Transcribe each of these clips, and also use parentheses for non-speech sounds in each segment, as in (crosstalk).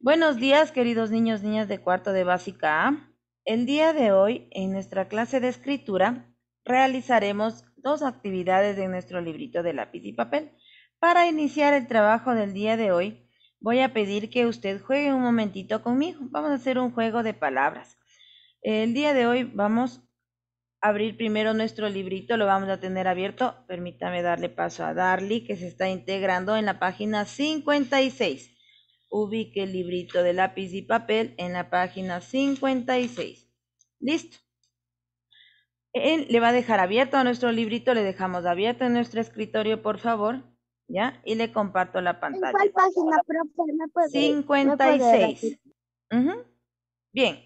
Buenos días, queridos niños, niñas de cuarto de básica A. El día de hoy, en nuestra clase de escritura, realizaremos dos actividades de nuestro librito de lápiz y papel. Para iniciar el trabajo del día de hoy, voy a pedir que usted juegue un momentito conmigo. Vamos a hacer un juego de palabras. El día de hoy vamos a abrir primero nuestro librito, lo vamos a tener abierto. Permítame darle paso a Darly, que se está integrando en la página 56 ubique el librito de lápiz y papel en la página 56. Listo. Él le va a dejar abierto a nuestro librito, le dejamos abierto en nuestro escritorio, por favor. ¿Ya? Y le comparto la pantalla. cuál página, profe? ¿Me puede, 56. Bien.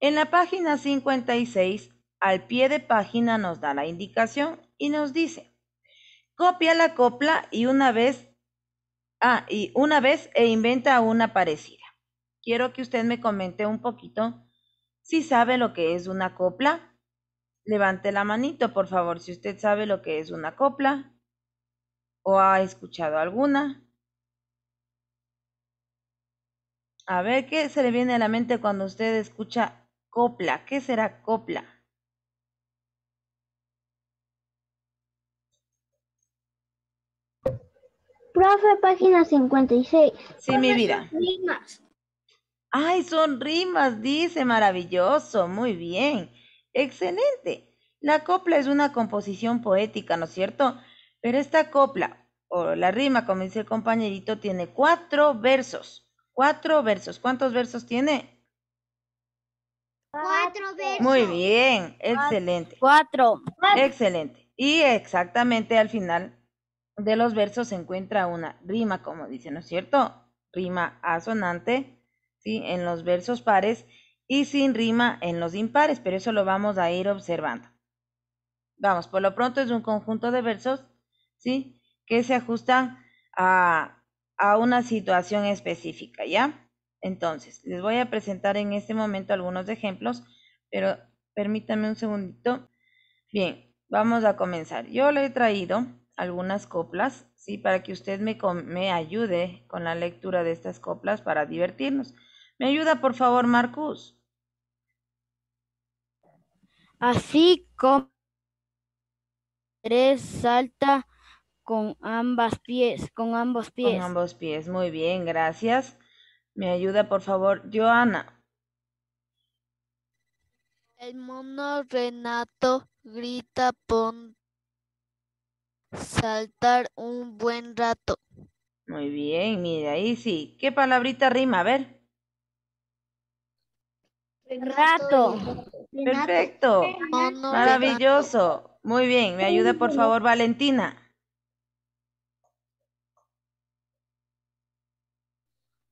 En la página 56, al pie de página nos da la indicación y nos dice, copia la copla y una vez Ah, y una vez e inventa una parecida. Quiero que usted me comente un poquito si sabe lo que es una copla. Levante la manito, por favor, si usted sabe lo que es una copla o ha escuchado alguna. A ver, ¿qué se le viene a la mente cuando usted escucha copla? ¿Qué será copla? Profe, página 56. Sí, mi vida. Ay, son rimas, dice, maravilloso, muy bien, excelente. La copla es una composición poética, ¿no es cierto? Pero esta copla, o la rima, como dice el compañerito, tiene cuatro versos. Cuatro versos. ¿Cuántos versos tiene? Cuatro versos. Muy bien, excelente. Cuatro. Excelente. Y exactamente al final de los versos se encuentra una rima, como dice, ¿no es cierto? Rima asonante, ¿sí? En los versos pares y sin rima en los impares, pero eso lo vamos a ir observando. Vamos, por lo pronto es un conjunto de versos, ¿sí? Que se ajustan a, a una situación específica, ¿ya? Entonces, les voy a presentar en este momento algunos ejemplos, pero permítanme un segundito. Bien, vamos a comenzar. Yo le he traído algunas coplas, ¿sí? Para que usted me, ayude con la lectura de estas coplas para divertirnos. ¿Me ayuda, por favor, Marcus? Así como tres salta con ambas pies, con ambos pies. Con ambos pies, muy bien, gracias. Me ayuda, por favor, Joana. El mono Renato grita pon saltar un buen rato. Muy bien, mira, ahí sí. ¿Qué palabrita rima? A ver. Rato. Perfecto. Maravilloso. Muy bien, me ayude por favor Valentina.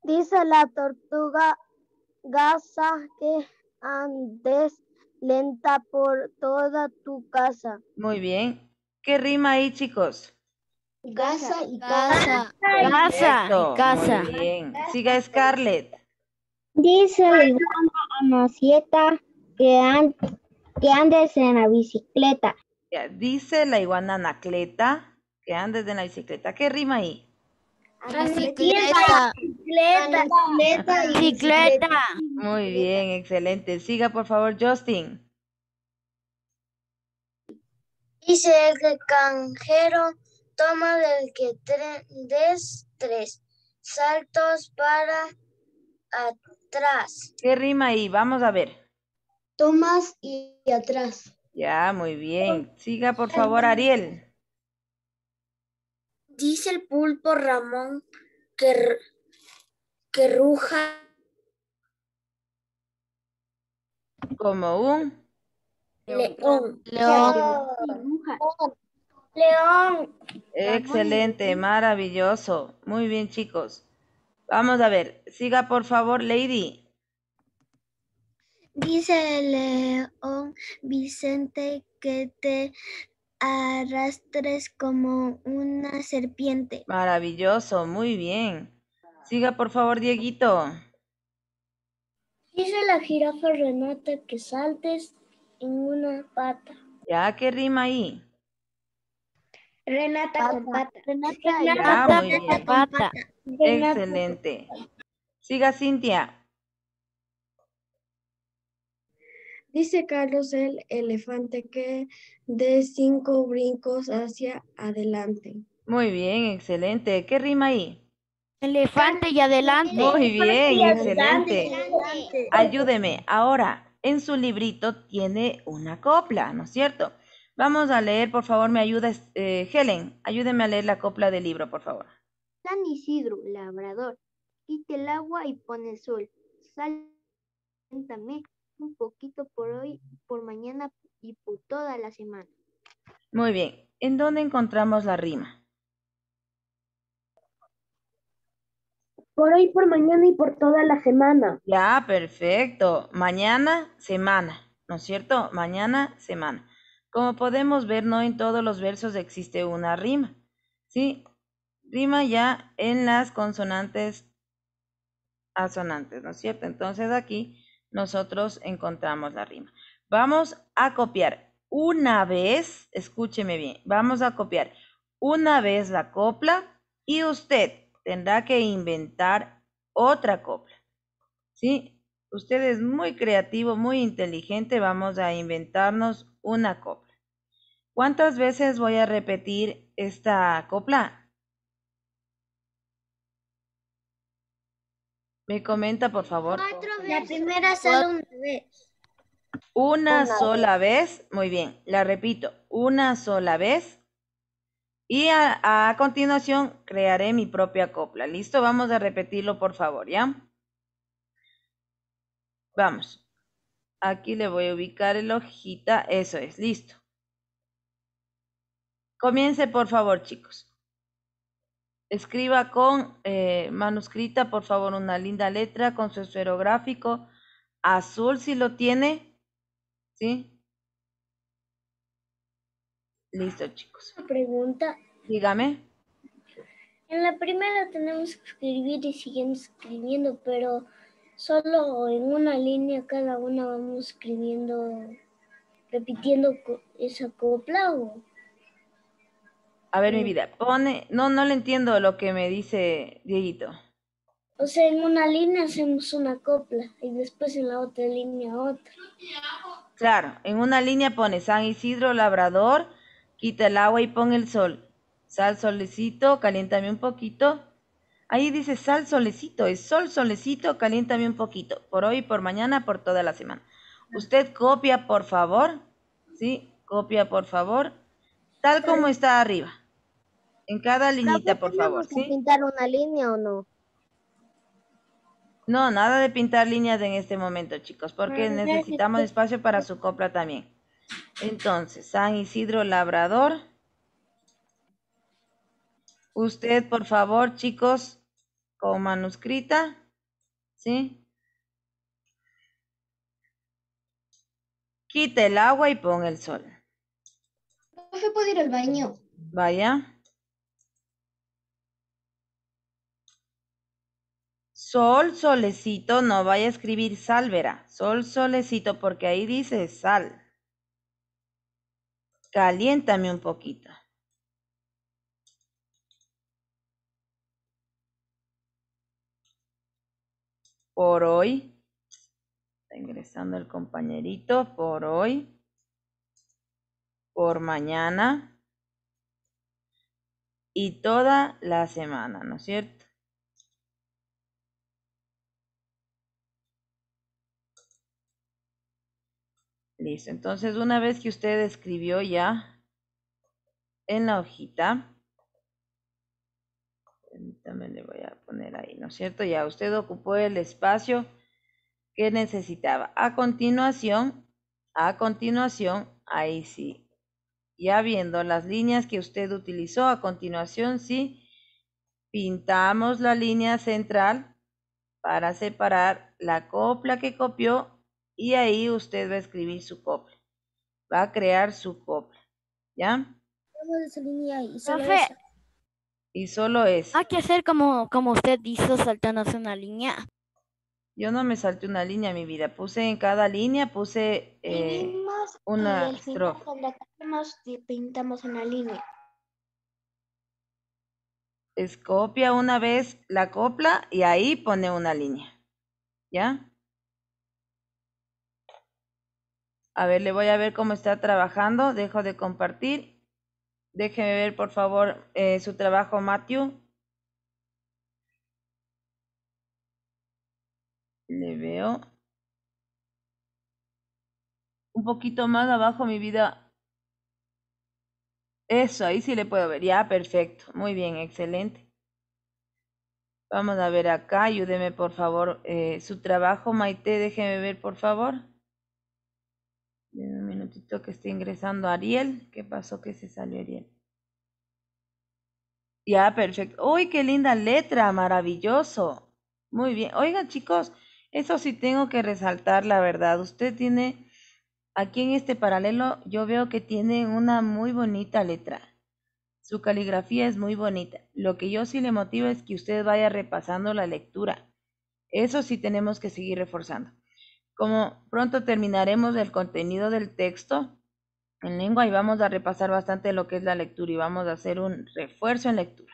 Dice la tortuga gasa que andes lenta por toda tu casa. Muy bien. ¿Qué rima ahí, chicos? Casa y casa. Casa y casa. bien. Siga Scarlett. Dice la iguana Anacleta que, andes en la bicicleta. dice la iguana Anacleta que andes en la bicicleta. ¿Qué rima ahí? Bicicleta. Bicicleta. Bicicleta. Muy bien, excelente. Siga, por favor, Justin. Dice el canjero toma del que des tres saltos para atrás. ¿Qué rima ahí? Vamos a ver. Tomas y atrás. Ya, muy bien. Siga, por favor, Ariel. Dice el pulpo Ramón que, que ruja. Como un León. León. León. Excelente, maravilloso. Muy bien, chicos. Vamos a ver. Siga, por favor, Lady. Dice León Vicente que te arrastres como una serpiente. Maravilloso, muy bien. Siga, por favor, Dieguito. Dice la jirafa Renata que saltes Ninguna pata. Ya, ¿qué rima ahí? Renata con pata. Renata, Con pata. Excelente. Siga Cintia. Dice Carlos el elefante que dé cinco brincos hacia adelante. Muy bien, excelente. ¿Qué rima ahí? Elefante y adelante. Muy bien, excelente. Ayúdeme. Ahora, en su librito tiene una copla, ¿no es cierto? Vamos a leer, por favor, me ayuda eh, Helen, ayúdeme a leer la copla del libro, por favor. San Isidro, labrador, quite el agua y pone el sol. Sántame un poquito por hoy, por mañana y por toda la semana. Muy bien, ¿en dónde encontramos la rima? Por hoy, por mañana y por toda la semana. Ya, perfecto. Mañana, semana, ¿no es cierto? Mañana, semana. Como podemos ver, no en todos los versos existe una rima. ¿Sí? Rima ya en las consonantes asonantes, ¿no es cierto? Entonces aquí nosotros encontramos la rima. Vamos a copiar una vez, escúcheme bien, vamos a copiar una vez la copla y usted tendrá que inventar otra copla. ¿Sí? Usted es muy creativo, muy inteligente, vamos a inventarnos una copla. ¿Cuántas veces voy a repetir esta copla? Me comenta, por favor. veces. La primera solo una vez. Una, sola vez. Muy bien, la repito, una sola vez. Y a, continuación crearé mi propia copla. ¿Listo? Vamos a repetirlo, por favor, ¿ya? Vamos. Aquí le voy a ubicar el hojita. Eso es, listo. Comience, por favor, chicos. Escriba con eh, manuscrita, por favor, una linda letra con su esferográfico azul si lo tiene. ¿Sí? Listo, chicos. Una pregunta. Dígame. En la primera tenemos que escribir y seguimos escribiendo, pero solo en una línea cada una vamos escribiendo, repitiendo esa copla A ver, mi mm. vida, pone, no, no le entiendo lo que me dice Dieguito. O sea, en una línea hacemos una copla y después en la otra línea otra. Claro, en una línea pone San Isidro Labrador quita el agua y pon el sol. Sal solecito, caliéntame un poquito. Ahí dice sal solecito, es sol solecito, caliéntame un poquito. Por hoy, por mañana, por toda la semana. Usted copia, por favor. ¿Sí? Copia, por favor. Tal como está arriba. En cada liñita, por favor. ¿sí? pintar una línea o no? No, nada de pintar líneas en este momento, chicos, porque necesitamos espacio para su copla también. Entonces, San Isidro Labrador. Usted, por favor, chicos, con manuscrita, ¿sí? Quite el agua y pon el sol. se puede ir al baño? Vaya. Sol, solecito, no vaya a escribir verá. Sol, solecito, porque ahí dice sal. Caliéntame un poquito. Por hoy. Está ingresando el compañerito. Por hoy. Por mañana. Y toda la semana, ¿no es cierto? Listo. Entonces, una vez que usted escribió ya en la hojita, también le voy a poner ahí, ¿no es cierto? Ya usted ocupó el espacio que necesitaba. A continuación, a continuación, ahí sí. Ya viendo las líneas que usted utilizó, a continuación sí pintamos la línea central para separar la copla que copió y ahí usted va a escribir su copla. Va a crear su copla. ¿Ya? Y solo es? Y solo Hay que hacer como, como usted hizo, saltándose una línea. Yo no me salté una línea, mi vida. Puse en cada línea, puse eh, una y pintamos una línea. Escopia una vez la copla y ahí pone una línea. ¿Ya? A ver, le voy a ver cómo está trabajando. Dejo de compartir. Déjeme ver, por favor, eh, su trabajo, Matthew. Le veo. Un poquito más abajo, mi vida. Eso, ahí sí le puedo ver. Ya, perfecto. Muy bien, excelente. Vamos a ver acá, ayúdeme por favor. Eh, su trabajo, Maite, déjeme ver por favor minutito que esté ingresando Ariel. ¿Qué pasó que se salió Ariel? Ya, perfecto. Uy, qué linda letra, maravilloso. Muy bien. Oigan, chicos, eso sí tengo que resaltar, la verdad. Usted tiene, aquí en este paralelo, yo veo que tiene una muy bonita letra. Su caligrafía es muy bonita. Lo que yo sí le motivo es que usted vaya repasando la lectura. Eso sí tenemos que seguir reforzando. Como pronto terminaremos el contenido del texto en lengua y vamos a repasar bastante lo que es la lectura y vamos a hacer un refuerzo en lectura.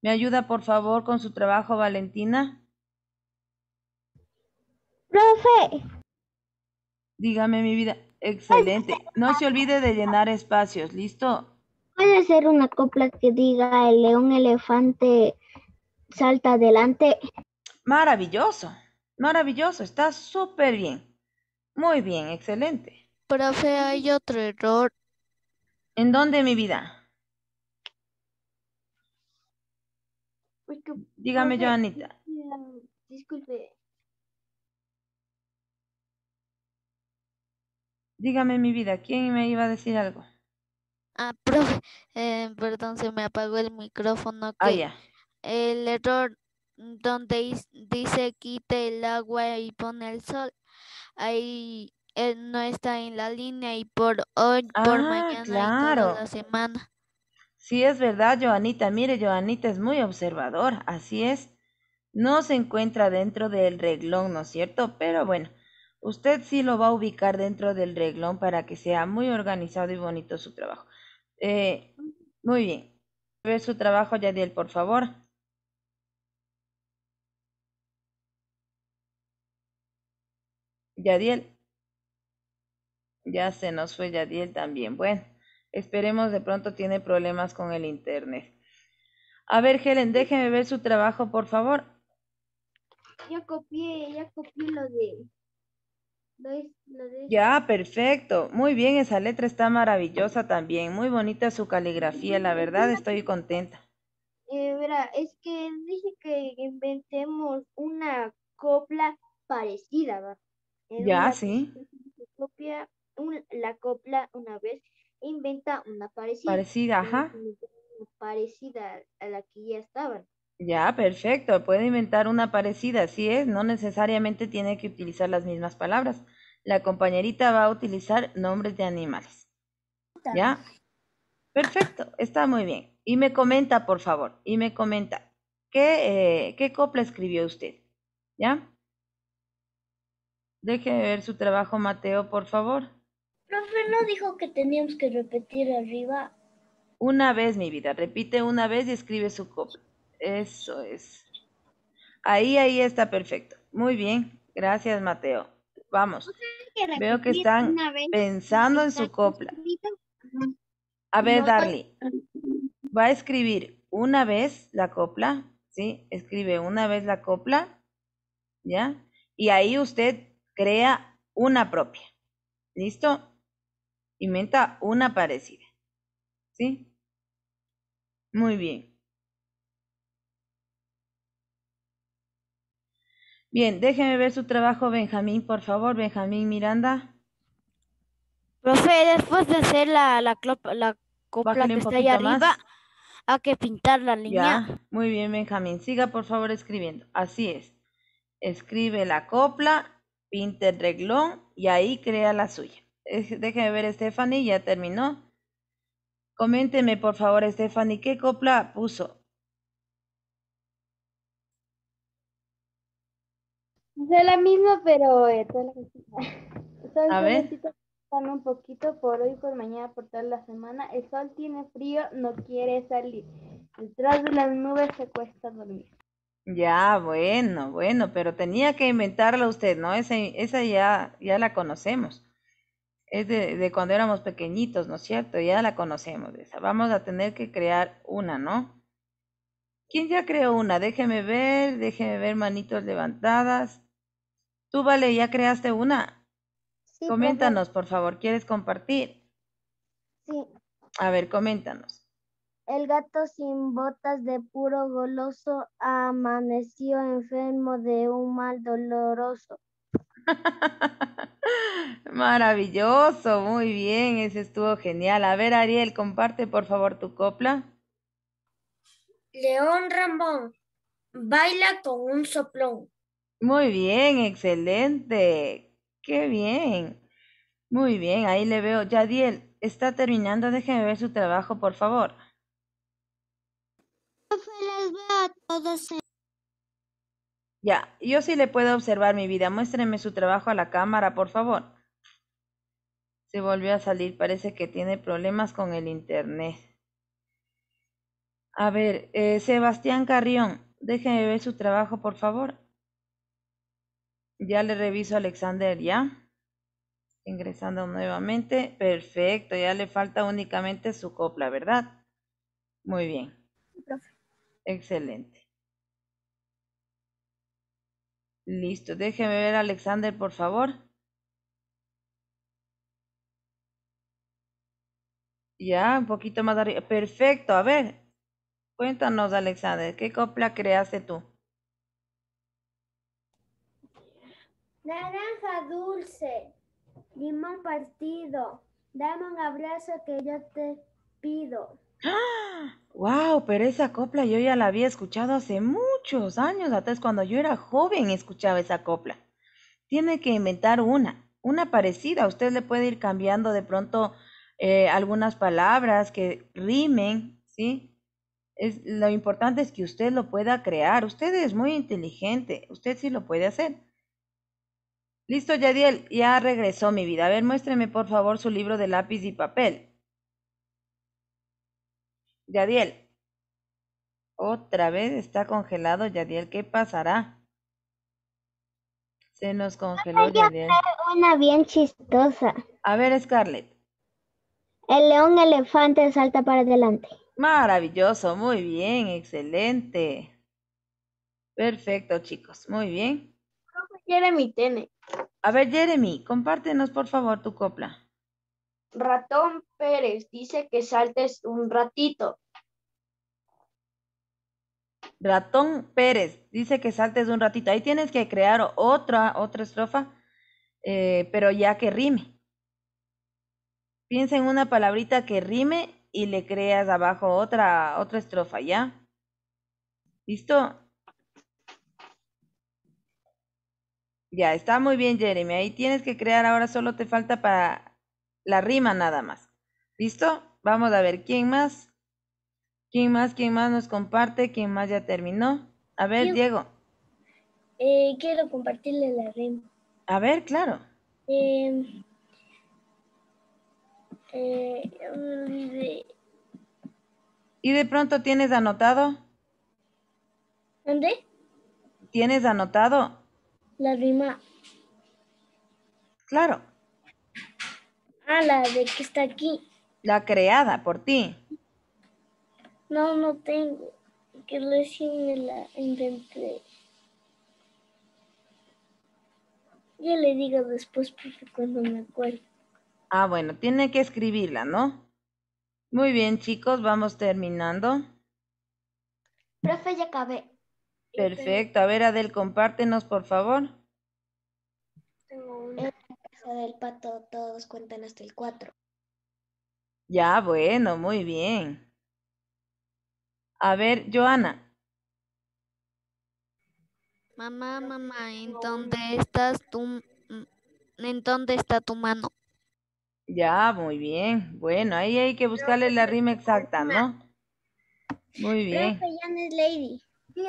¿Me ayuda por favor con su trabajo, Valentina? Profe. Dígame mi vida. Excelente. No se olvide de llenar espacios, ¿listo? Puede ser una copla que diga el león elefante salta adelante. Maravilloso. Maravilloso, está súper bien. Muy bien, excelente. Profe, hay otro error. ¿En dónde, mi vida? Dígame, Joanita. Disculpe. Dígame, mi vida, ¿quién me iba a decir algo? Ah, (laughs) profe, eh, perdón, se me apagó el micrófono. Ah, el error donde dice quite el agua y pone el sol. Ahí él no está en la línea y por hoy, por ah, mañana claro. la semana. Sí, es verdad, Joanita. Mire, Joanita es muy observador así es. No se encuentra dentro del reglón, ¿no es cierto? Pero bueno, usted sí lo va a ubicar dentro del reglón para que sea muy organizado y bonito su trabajo. Eh, muy bien. ve su trabajo, Yadiel, por favor. Yadiel. Ya se nos fue Yadiel también. Bueno, esperemos de pronto tiene problemas con el internet. A ver, Helen, déjeme ver su trabajo, por favor. Ya copié, ya copié lo de... Lo Ya, perfecto. Muy bien, esa letra está maravillosa también. Muy bonita su caligrafía, la verdad estoy contenta. Eh, es que dije que inventemos una copla parecida, ¿verdad? ya, sí. Copia, la copla una vez inventa una parecida. Parecida, ajá. Parecida a la que ya estaban. Ya, perfecto. Puede inventar una parecida, así es. No necesariamente tiene que utilizar las mismas palabras. La compañerita va a utilizar nombres de animales. ¿Ya? Perfecto, está muy bien. Y me comenta, por favor, y me comenta, ¿qué, eh, qué copla escribió usted? ¿Ya? Déjeme ver su trabajo, Mateo, por favor. Profe, ¿no dijo que teníamos que repetir arriba? Una vez, mi vida. Repite una vez y escribe su copla. Eso es. Ahí, ahí está perfecto. Muy bien. Gracias, Mateo. Vamos. Veo que están pensando en su copla. A ver, Darly. Va a escribir una vez la copla, ¿sí? Escribe una vez la copla, ¿ya? Y ahí usted crea una propia. ¿Listo? Inventa una parecida. ¿Sí? Muy bien. Bien, déjeme ver su trabajo, Benjamín, por favor, Benjamín Miranda. Profe, después de hacer la, la, copla que está ahí arriba, hay que pintar la línea. Muy bien, Benjamín. Siga, por favor, escribiendo. Así es. Escribe la copla pinte el reglón y ahí crea la suya. Déjeme ver, Stephanie, ya terminó. Coménteme, por favor, Stephanie, ¿qué copla puso? Es la misma, pero eh, a ver. un poquito por hoy, por mañana, por toda la semana. El sol tiene frío, no quiere salir. Detrás de las nubes se cuesta dormir. Ya, bueno, bueno, pero tenía que inventarla usted, ¿no? Esa, esa ya, ya la conocemos. Es de, cuando éramos pequeñitos, ¿no es cierto? Ya la conocemos. Esa. Vamos a tener que crear una, ¿no? ¿Quién ya creó una? Déjeme ver, déjeme ver manitos levantadas. Tú, Vale, ¿ya creaste una? Coméntanos, por favor, ¿quieres compartir? Sí. A ver, coméntanos. El gato sin botas de puro goloso amaneció enfermo de un mal doloroso. (laughs) Maravilloso, muy bien, ese estuvo genial. A ver, Ariel, comparte por favor tu copla. León Rambón, baila con un soplón. Muy bien, excelente. Qué bien. Muy bien, ahí le veo. Yadiel, está terminando, déjeme ver su trabajo, por favor. Ya, yo sí le puedo observar mi vida. Muéstreme su trabajo a la cámara, por favor. Se volvió a salir. Parece que tiene problemas con el internet. A ver, eh, Sebastián Carrión, déjeme ver su trabajo, por favor. Ya le reviso a Alexander, ¿ya? Ingresando nuevamente. Perfecto, ya le falta únicamente su copla, ¿verdad? Muy bien. Excelente. Listo. Déjeme ver, Alexander, por favor. Ya, un poquito más arriba. Perfecto. A ver, cuéntanos, Alexander, ¿qué copla creaste tú? Naranja dulce, limón partido, dame un abrazo que yo te pido. ¡Ah! Wow, pero esa copla yo ya la había escuchado hace muchos años atrás, cuando yo era joven escuchaba esa copla. Tiene que inventar una, una parecida. Usted le puede ir cambiando de pronto eh, algunas palabras que rimen, ¿sí? Es, lo importante es que usted lo pueda crear. Usted es muy inteligente, usted sí lo puede hacer. Listo, Yadiel, ya regresó mi vida. A ver, muéstreme por favor su libro de lápiz y papel. Yadiel. Otra vez está congelado Yadiel. ¿Qué pasará? Se nos congeló Voy a Una bien chistosa. A ver, Scarlett. El león elefante salta para adelante. Maravilloso, muy bien, excelente. Perfecto, chicos, muy bien. Jeremy tiene. A ver, Jeremy, compártenos por favor tu copla. Ratón Pérez dice que saltes un ratito. Ratón Pérez dice que saltes un ratito. Ahí tienes que crear otra, otra estrofa, eh, pero ya que rime. Piensa en una palabrita que rime y le creas abajo otra, otra estrofa, ¿ya? ¿Listo? Ya, está muy bien, Jeremy. Ahí tienes que crear, ahora solo te falta para la rima nada más. ¿Listo? Vamos a ver, ¿quién más? ¿Quién más? ¿Quién más nos comparte? ¿Quién más ya terminó? A ver, Diego. Eh, quiero compartirle la rima. A ver, claro. Em, eh, ¿Y de pronto tienes anotado? ¿Dónde? ¿Tienes anotado? La rima. Claro. Ah, la de que está aquí. La creada por ti. No, no tengo, que recién me la inventé. Ya le digo después, porque cuando me acuerdo. Ah, bueno, tiene que escribirla, ¿no? Muy bien, chicos, vamos terminando. Profe, ya acabé. Perfecto. A ver, Adel, compártenos, por favor. Tengo una del pato, todos cuentan hasta el 4. Ya, bueno, muy bien. A ver, Joana. Mamá, mamá, ¿en dónde estás tú? Mm, ¿En dónde está tu mano? Ya, muy bien. Bueno, ahí hay que buscarle la rima exacta, ¿no? Muy bien. Lady.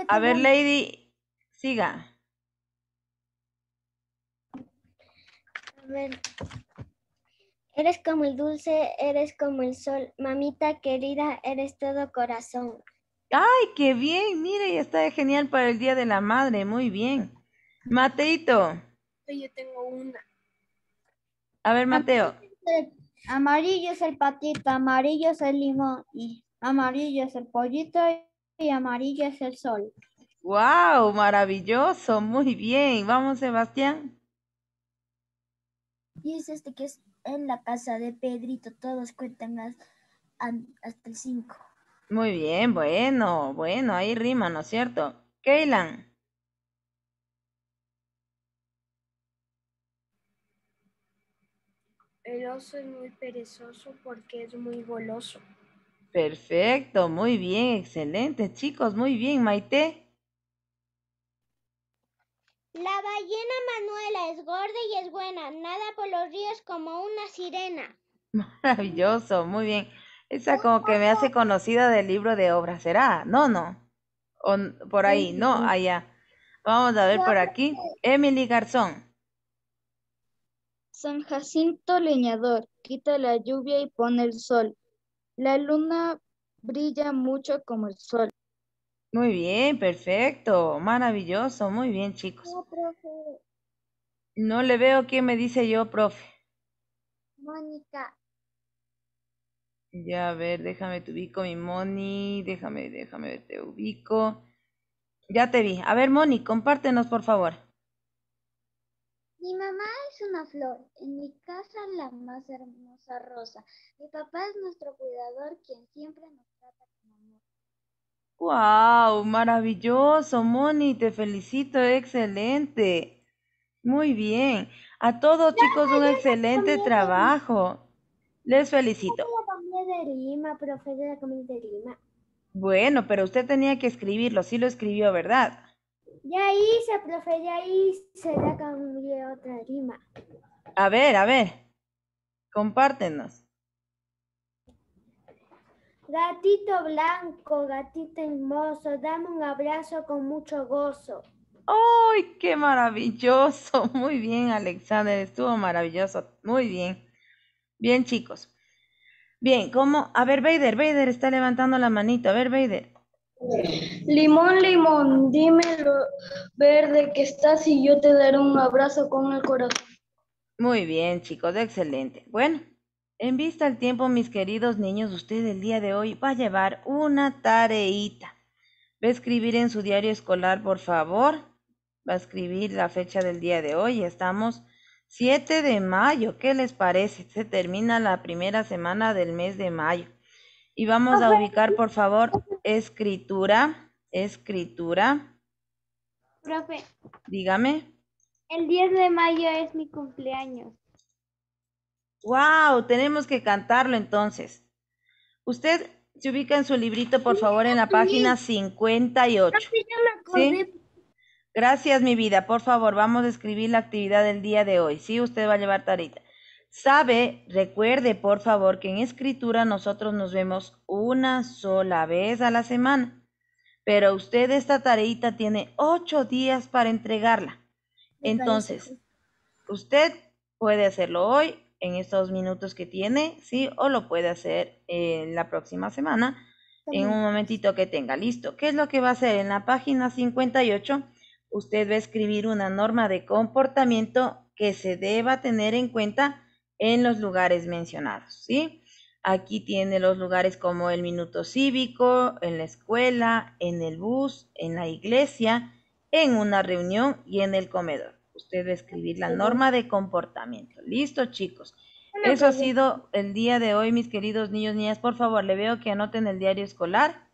A ver, Lady, siga. A ver. Eres como el dulce, eres como el sol. Mamita querida, eres todo corazón. ¡Ay, qué bien! Mire, está genial para el Día de la Madre. Muy bien. Mateito. Yo tengo una. A ver, Mateo. Amarillo es el patito, amarillo es el limón, y amarillo es el pollito y amarillo es el sol. ¡Wow! Maravilloso, muy bien. Vamos, Sebastián. Dice este que es en la casa de Pedrito, todos cuentan hasta el 5. Muy bien, bueno, bueno, ahí rima, ¿no es cierto? Keylan. El oso es muy perezoso porque es muy goloso. Perfecto, muy bien, excelente, chicos, muy bien, Maite. La ballena Manuela es gorda y es buena, nada por los ríos como una sirena. (laughs) Maravilloso, muy bien. Esa como que me hace conocida del libro de obras, ¿será? No, no. O, por ahí, no, allá. Vamos a ver por aquí. Emily Garzón. San Jacinto leñador, quita la lluvia y pone el sol. La luna brilla mucho como el sol. Muy bien, perfecto, maravilloso, muy bien chicos. No, no le veo quién me dice yo, profe. Mónica, ya, a ver, déjame te ubico, mi Moni. Déjame, déjame, te ubico. Ya te vi. A ver, Moni, compártenos, por favor. Mi mamá es una flor, en mi casa la más hermosa rosa. Mi papá es nuestro cuidador, quien siempre nos trata con amor. ¡Wow! Maravilloso, Moni, te felicito, excelente. Muy bien. A todos, chicos, un excelente trabajo. Les felicito profe Bueno, pero usted tenía que escribirlo, sí lo escribió, ¿verdad? Ya hice, profe, ya hice, la cambié otra rima. A ver, a ver, compártenos. Gatito blanco, gatito hermoso, dame un abrazo con mucho gozo. ¡Ay, qué maravilloso! (laughs) Muy bien, Alexander, estuvo maravilloso. Muy bien. Bien, chicos. Bien, ¿cómo? A ver, Vader, Vader está levantando la manita. A ver, Vader. Limón, limón, dime lo verde que estás y yo te daré un abrazo con el corazón. Muy bien, chicos, excelente. Bueno, en vista al tiempo, mis queridos niños, usted el día de hoy va a llevar una tareita. Va a escribir en su diario escolar, por favor. Va a escribir la fecha del día de hoy. Estamos 7 de mayo, ¿qué les parece? Se termina la primera semana del mes de mayo. Y vamos a ubicar, por favor, escritura, escritura. Profe. Dígame. El 10 de mayo es mi cumpleaños. ¡Wow! Tenemos que cantarlo entonces. Usted se ubica en su librito, por favor, en la página 58. ¿sí? Gracias, mi vida. Por favor, vamos a escribir la actividad del día de hoy. Sí, usted va a llevar tarita. Sabe, recuerde, por favor, que en escritura nosotros nos vemos una sola vez a la semana. Pero usted esta tareita tiene ocho días para entregarla. Entonces, usted puede hacerlo hoy, en estos minutos que tiene, ¿sí? O lo puede hacer en la próxima semana, en un momentito que tenga. Listo. ¿Qué es lo que va a hacer? En la página 58 usted va a escribir una norma de comportamiento que se deba tener en cuenta en los lugares mencionados, ¿sí? Aquí tiene los lugares como el minuto cívico, en la escuela, en el bus, en la iglesia, en una reunión y en el comedor. Usted va a escribir la norma de comportamiento. Listo, chicos. Eso ha pues sido el día de hoy, mis queridos niños, niñas. Por favor, le veo que anoten el diario escolar.